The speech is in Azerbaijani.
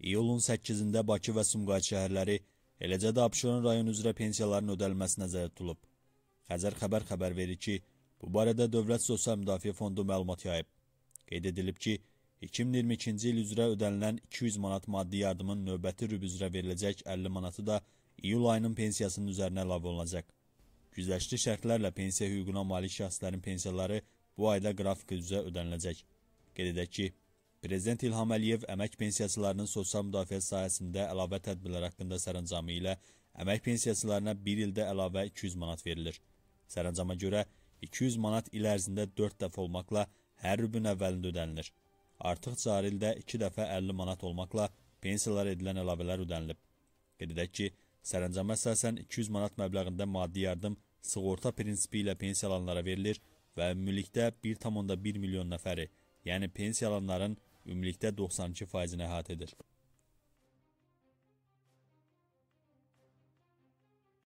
İyulun 8-də Bakı və Sumqayıt şəhərləri, eləcə də Abşeron rayonu üzrə pensiyaların ödənilməsi nəzərdə tutulub. Xəzər xəbər xəbər verir ki, bu barədə Dövlət Sosial Müdafiə Fondu məlumat yayıb. Qeyd edilib ki, 2022-ci il üzrə ödənilən 200 manat maddi yardımın növbəti rüb üzrə veriləcək 50 manatı da iyul ayının pensiyasının üzərinə əlavə olunacaq. Güzəşli şərtlərlə pensiya hüququna malik şəxslərin pensiyaları bu ayda qrafik üzrə ödəniləcək. Qeyd edək ki, Prezident İlham Əliyev əmək pensiyasılarının sosial müdafiə sahəsində əlavə tədbirlər haqqında sərəncamı ilə əmək pensiyasılarına 1 ildə əlavə 200 manat verilir. Sərəncama görə 200 manat il ərzində 4 dəfə olmaqla hər rübün əvvəlində ödənilir. Artıq cari ildə 2 dəfə 50 manat olmaqla pensiyalara edilən əlavələr ödənilib. Qeyd edək ki, sərəncama əsasən 200 manat məbləğində maddi yardım sığorta prinsipi ilə pensiyalanlara verilir və ümumilikdə 1,1 milyon nəfəri, yəni pensiyalanların ümumilikdə 92%-ni əhatə edir.